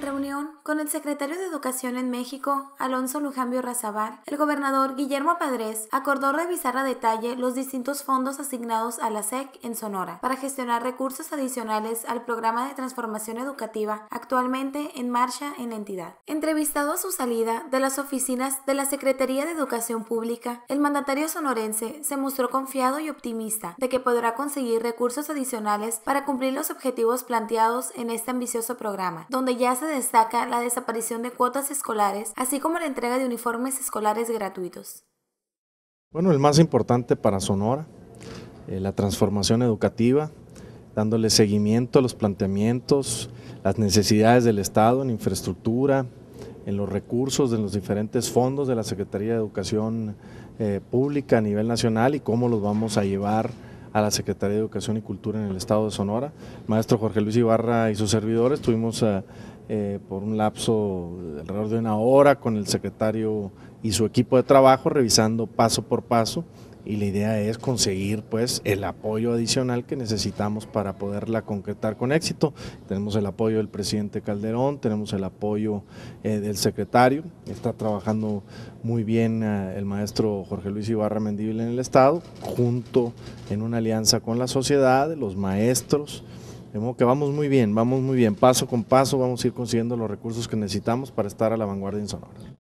reunión con el secretario de Educación en México, Alonso Lujambio razabar el gobernador Guillermo Padrés acordó revisar a detalle los distintos fondos asignados a la SEC en Sonora para gestionar recursos adicionales al programa de transformación educativa actualmente en marcha en la entidad. Entrevistado a su salida de las oficinas de la Secretaría de Educación Pública, el mandatario sonorense se mostró confiado y optimista de que podrá conseguir recursos adicionales para cumplir los objetivos planteados en este ambicioso programa, donde ya se destaca la desaparición de cuotas escolares, así como la entrega de uniformes escolares gratuitos. Bueno, el más importante para Sonora, eh, la transformación educativa, dándole seguimiento a los planteamientos, las necesidades del Estado en infraestructura, en los recursos de los diferentes fondos de la Secretaría de Educación eh, Pública a nivel nacional y cómo los vamos a llevar a la Secretaría de Educación y Cultura en el Estado de Sonora. Maestro Jorge Luis Ibarra y sus servidores estuvimos eh, eh, por un lapso de alrededor de una hora con el secretario y su equipo de trabajo revisando paso por paso y la idea es conseguir pues el apoyo adicional que necesitamos para poderla concretar con éxito. Tenemos el apoyo del presidente Calderón, tenemos el apoyo eh, del secretario, está trabajando muy bien el maestro Jorge Luis Ibarra Mendible en el Estado, junto en una alianza con la sociedad, los maestros. De modo que vamos muy bien, vamos muy bien. Paso con paso vamos a ir consiguiendo los recursos que necesitamos para estar a la vanguardia en Sonora.